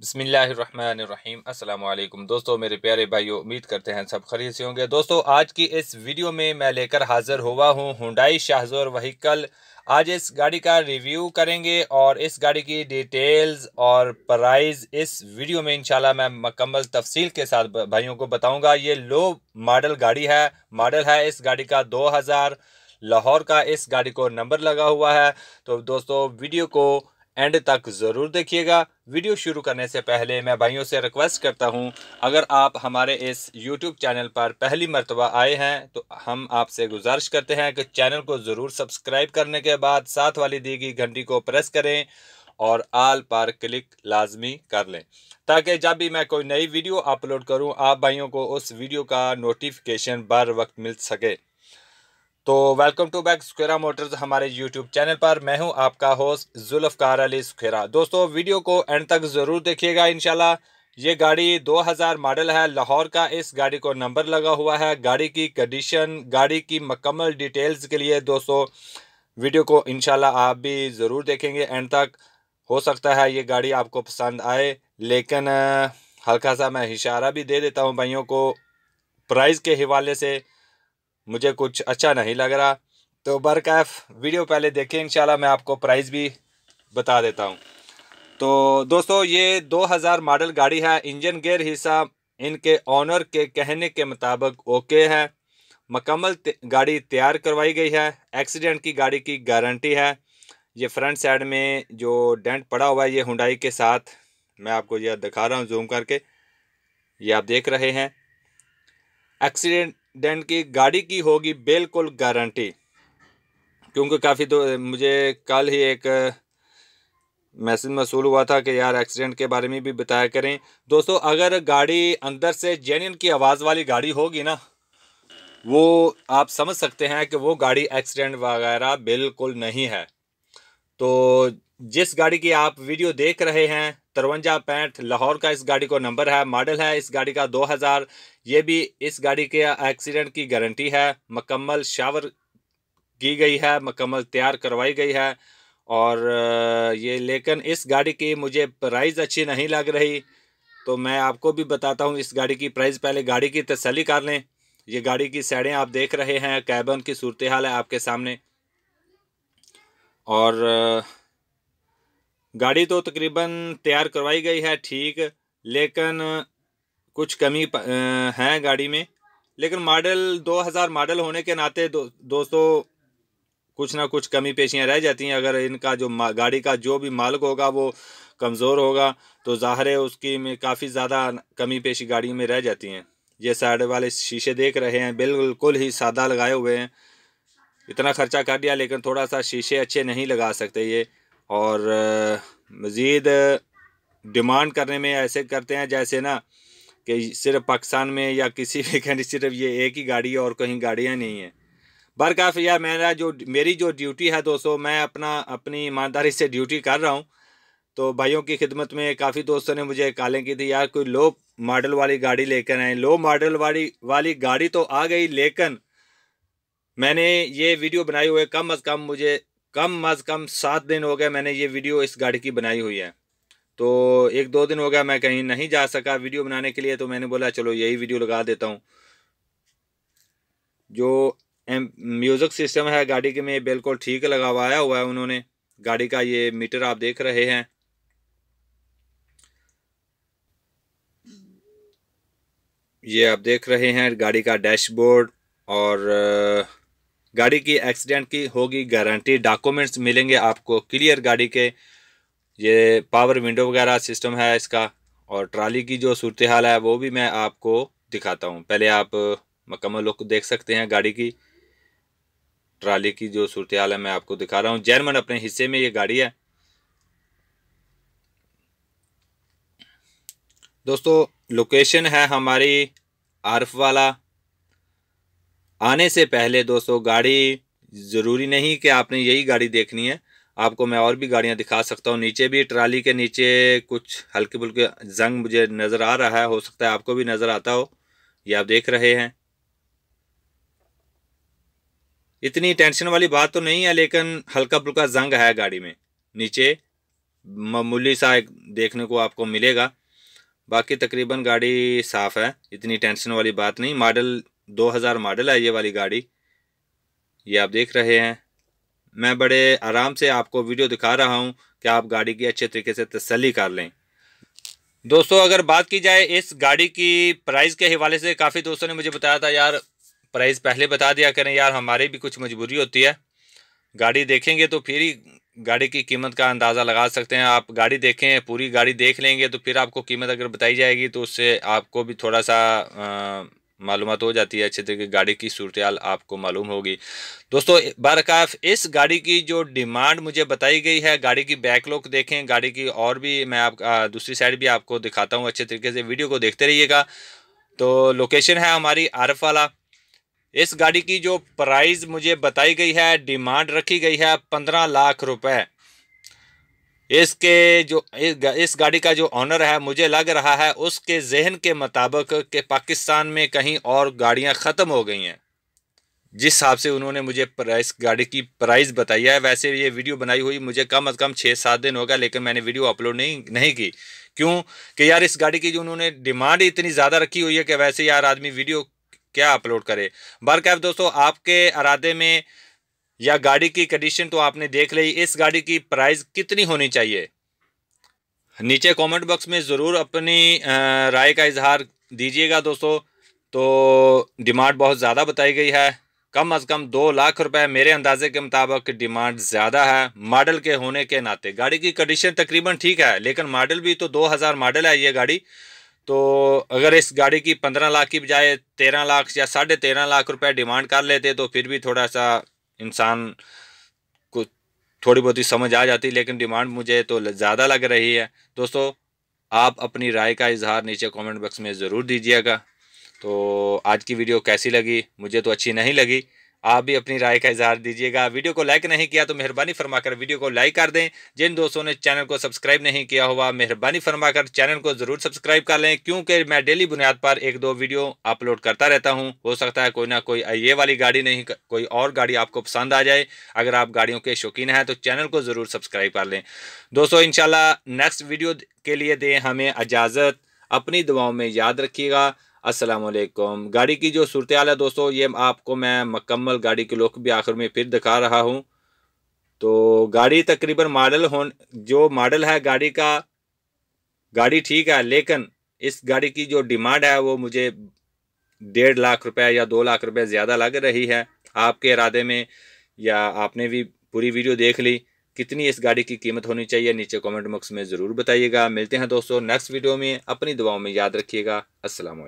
बसमिलीम अल्लाम दोस्तों मेरे प्यारे भाइयों उम्मीद करते हैं सब खरीद से होंगे दोस्तों आज की इस वीडियो में मैं लेकर हाज़िर हुआ हूँ हुडाई शाहजोर वहीकल आज इस गाड़ी का रिव्यू करेंगे और इस गाड़ी की डिटेल्स और प्राइस इस वीडियो में इनशाला मैं मकम्मल तफसील के साथ भाइयों को बताऊँगा ये लो मॉडल गाड़ी है मॉडल है इस गाड़ी का दो लाहौर का इस गाड़ी को नंबर लगा हुआ है तो दोस्तों वीडियो को एंड तक ज़रूर देखिएगा वीडियो शुरू करने से पहले मैं भाइयों से रिक्वेस्ट करता हूं अगर आप हमारे इस यूट्यूब चैनल पर पहली मरतबा आए हैं तो हम आपसे गुजारिश करते हैं कि चैनल को ज़रूर सब्सक्राइब करने के बाद साथ वाली दी गई घंटी को प्रेस करें और आल पर क्लिक लाजमी कर लें ताकि जब भी मैं कोई नई वीडियो अपलोड करूं आप भाइयों को उस वीडियो का नोटिफिकेशन बर वक्त मिल सके तो welcome to back Sukhera motors हमारे यूट्यूब चैनल पर मैं हूं आपका होस्ट जुल्फ़कार अली सुखेरा दोस्तों वीडियो को एंड तक ज़रूर देखिएगा इनशाला ये गाड़ी 2000 मॉडल है लाहौर का इस गाड़ी को नंबर लगा हुआ है गाड़ी की कंडीशन गाड़ी की मकमल डिटेल्स के लिए दोस्तों वीडियो को इनशाला आप भी ज़रूर देखेंगे एंड तक हो सकता है ये गाड़ी आपको पसंद आए लेकिन हल्का सा मैं इशारा भी दे देता हूँ भाइयों को प्राइस के हवाले से मुझे कुछ अच्छा नहीं लग रहा तो बरकैफ वीडियो पहले देखें इंशाल्लाह मैं आपको प्राइस भी बता देता हूँ तो दोस्तों ये 2000 मॉडल गाड़ी है इंजन गेयर हिस्सा इनके ऑनर के कहने के मुताबिक ओके है मकमल गाड़ी तैयार करवाई गई है एक्सीडेंट की गाड़ी की गारंटी है ये फ्रंट साइड में जो डेंट पड़ा हुआ है ये हुडाई के साथ मैं आपको यह दिखा रहा हूँ जूम करके ये आप देख रहे हैं एक्सीडेंट डेंट की गाड़ी की होगी बिल्कुल गारंटी क्योंकि काफ़ी तो मुझे कल ही एक मैसेज मसूल हुआ था कि यार एक्सीडेंट के बारे में भी बताया करें दोस्तों अगर गाड़ी अंदर से जेन्यन की आवाज़ वाली गाड़ी होगी ना वो आप समझ सकते हैं कि वो गाड़ी एक्सीडेंट वगैरह बिल्कुल नहीं है तो जिस गाड़ी की आप वीडियो देख रहे हैं तिरवंजा पैंठ लाहौर का इस गाड़ी को नंबर है मॉडल है इस गाड़ी का 2000 ये भी इस गाड़ी के एक्सीडेंट की गारंटी है मकम्मल शावर की गई है मकम्मल तैयार करवाई गई है और ये लेकिन इस गाड़ी की मुझे प्राइस अच्छी नहीं लग रही तो मैं आपको भी बताता हूँ इस गाड़ी की प्राइस पहले गाड़ी की तसली कर लें ये गाड़ी की सैडें आप देख रहे हैं कैबन की सूरत हाल है आपके सामने और गाड़ी तो तकरीबन तैयार करवाई गई है ठीक लेकिन कुछ कमी है गाड़ी में लेकिन मॉडल 2000 मॉडल होने के नाते दो, दोस्तों कुछ ना कुछ कमी पेशियाँ रह जाती हैं अगर इनका जो गाड़ी का जो भी मालिक होगा वो कमज़ोर होगा तो ज़ाहिर है उसकी में काफ़ी ज़्यादा कमी पेशी गाड़ी में रह जाती हैं ये साइड वाले शीशे देख रहे हैं बिल्कुल ही सादा लगाए हुए हैं इतना खर्चा कर दिया लेकिन थोड़ा सा शीशे अच्छे नहीं लगा सकते ये और मज़ीद डिमांड करने में ऐसे करते हैं जैसे ना कि सिर्फ पाकिस्तान में या किसी भी कंट्री सिर्फ ये एक ही गाड़ी है और कहीं गाड़ियाँ नहीं हैं बरकाफ़ या मेरा जो मेरी जो ड्यूटी है दोस्तों मैं अपना अपनी ईमानदारी से ड्यूटी कर रहा हूँ तो भाइयों की खिदमत में काफ़ी दोस्तों ने मुझे कॉलें की थी यार कोई लो मॉडल वाली गाड़ी लेकर आए लो मॉडल वाली वाली गाड़ी तो आ गई लेकिन मैंने ये वीडियो बनाई हुए कम अज़ कम मुझे कम अज़ कम सात दिन हो गए मैंने ये वीडियो इस गाड़ी की बनाई हुई है तो एक दो दिन हो गया मैं कहीं नहीं जा सका वीडियो बनाने के लिए तो मैंने बोला चलो यही वीडियो लगा देता हूँ जो म्यूज़िक सिस्टम है गाड़ी के में बिल्कुल ठीक लगावाया हुआ है उन्होंने गाड़ी का ये मीटर आप देख रहे हैं ये आप देख रहे हैं गाड़ी का डैशबोर्ड और गाड़ी की एक्सीडेंट की होगी गारंटी डॉक्यूमेंट्स मिलेंगे आपको क्लियर गाड़ी के ये पावर विंडो वगैरह सिस्टम है इसका और ट्राली की जो सूरत हाल है वो भी मैं आपको दिखाता हूँ पहले आप मकमल लुक देख सकते हैं गाड़ी की ट्राली की जो सूरत हाल है मैं आपको दिखा रहा हूँ जर्मन अपने हिस्से में ये गाड़ी है दोस्तों लोकेशन है हमारी आरफ वाला आने से पहले दोस्तों गाड़ी ज़रूरी नहीं कि आपने यही गाड़ी देखनी है आपको मैं और भी गाड़ियां दिखा सकता हूं नीचे भी ट्राली के नीचे कुछ हल्के फुल्के जंग मुझे नज़र आ रहा है हो सकता है आपको भी नज़र आता हो ये आप देख रहे हैं इतनी टेंशन वाली बात तो नहीं है लेकिन हल्का फुल्का जंग है गाड़ी में नीचे मामूली सा एक देखने को आपको मिलेगा बाकी तकरीबन गाड़ी साफ़ है इतनी टेंशन वाली बात नहीं मॉडल 2000 मॉडल है ये वाली गाड़ी ये आप देख रहे हैं मैं बड़े आराम से आपको वीडियो दिखा रहा हूँ कि आप गाड़ी की अच्छे तरीके से तसली कर लें दोस्तों अगर बात की जाए इस गाड़ी की प्राइस के हवाले से काफ़ी दोस्तों ने मुझे बताया था यार प्राइस पहले बता दिया करें यार हमारी भी कुछ मजबूरी होती है गाड़ी देखेंगे तो फिर ही गाड़ी की कीमत का अंदाज़ा लगा सकते हैं आप गाड़ी देखें पूरी गाड़ी देख लेंगे तो फिर आपको कीमत अगर बताई जाएगी तो उससे आपको भी थोड़ा सा आ, मालूम हो जाती है अच्छे तरीके गाड़ी की सूरत आपको मालूम होगी दोस्तों बरकाफ इस गाड़ी की जो डिमांड मुझे बताई गई है गाड़ी की बैकलॉग देखें गाड़ी की और भी मैं आप दूसरी साइड भी आपको दिखाता हूँ अच्छे तरीके से वीडियो को देखते रहिएगा तो लोकेशन है हमारी आरफ वाला इस गाड़ी की जो प्राइस मुझे बताई गई है डिमांड रखी गई है पंद्रह लाख रुपये इसके जो इस गाड़ी का जो ऑनर है मुझे लग रहा है उसके जहन के मुताबिक कि पाकिस्तान में कहीं और गाड़ियां ख़त्म हो गई हैं जिस हिसाब से उन्होंने मुझे प्राइस गाड़ी की प्राइस बताई है वैसे ये वीडियो बनाई हुई मुझे कम अज़ कम छः सात दिन होगा लेकिन मैंने वीडियो अपलोड नहीं नहीं की क्यों कि यार इस गाड़ी की जो उन्होंने डिमांड इतनी ज़्यादा रखी हुई है कि वैसे यार आदमी वीडियो क्या अपलोड करे बार दोस्तों आपके अरादे में या गाड़ी की कंडीशन तो आपने देख ली इस गाड़ी की प्राइस कितनी होनी चाहिए नीचे कमेंट बॉक्स में ज़रूर अपनी राय का इजहार दीजिएगा दोस्तों तो डिमांड बहुत ज़्यादा बताई गई है कम अज़ कम दो लाख रुपए मेरे अंदाजे के मुताबिक डिमांड ज़्यादा है मॉडल के होने के नाते गाड़ी की कंडीशन तकरीबन ठीक है लेकिन मॉडल भी तो 2000 मॉडल है ये गाड़ी तो अगर इस गाड़ी की पंद्रह लाख की बजाय तेरह लाख या साढ़े तेरह लाख रुपए डिमांड कर लेते तो फिर भी थोड़ा सा इंसान को थोड़ी बहुत ही समझ आ जाती लेकिन डिमांड मुझे तो ज़्यादा लग रही है दोस्तों आप अपनी राय का इजहार नीचे कमेंट बॉक्स में ज़रूर दीजिएगा तो आज की वीडियो कैसी लगी मुझे तो अच्छी नहीं लगी आप भी अपनी राय का इजहार दीजिएगा वीडियो को लाइक नहीं किया तो मेहरबानी फरमाकर वीडियो को लाइक कर दें जिन दोस्तों ने चैनल को सब्सक्राइब नहीं किया हुआ मेहरबानी फरमाकर चैनल को ज़रूर सब्सक्राइब कर लें क्योंकि मैं डेली बुनियाद पर एक दो वीडियो अपलोड करता रहता हूँ हो सकता है कोई ना कोई ये वाली गाड़ी नहीं कोई और गाड़ी आपको पसंद आ जाए अगर आप गाड़ियों के शौकीन हैं तो चैनल को ज़रूर सब्सक्राइब कर लें दोस्तों इन नेक्स्ट वीडियो के लिए दें हमें इजाज़त अपनी दुआओं में याद रखिएगा असलम गाड़ी की जो सूरत हाल है दोस्तों ये आपको मैं मकम्मल गाड़ी के लुक भी आखिर में फिर दिखा रहा हूँ तो गाड़ी तकरीबन मॉडल हो जो मॉडल है गाड़ी का गाड़ी ठीक है लेकिन इस गाड़ी की जो डिमांड है वो मुझे डेढ़ लाख रुपए या दो लाख रुपए ज़्यादा लग रही है आपके इरादे में या आपने भी पूरी वीडियो देख ली कितनी इस गाड़ी की कीमत होनी चाहिए नीचे कमेंट बॉक्स में ज़रूर बताइएगा मिलते हैं दोस्तों नेक्स्ट वीडियो में अपनी दवाओं में याद रखिएगा असलम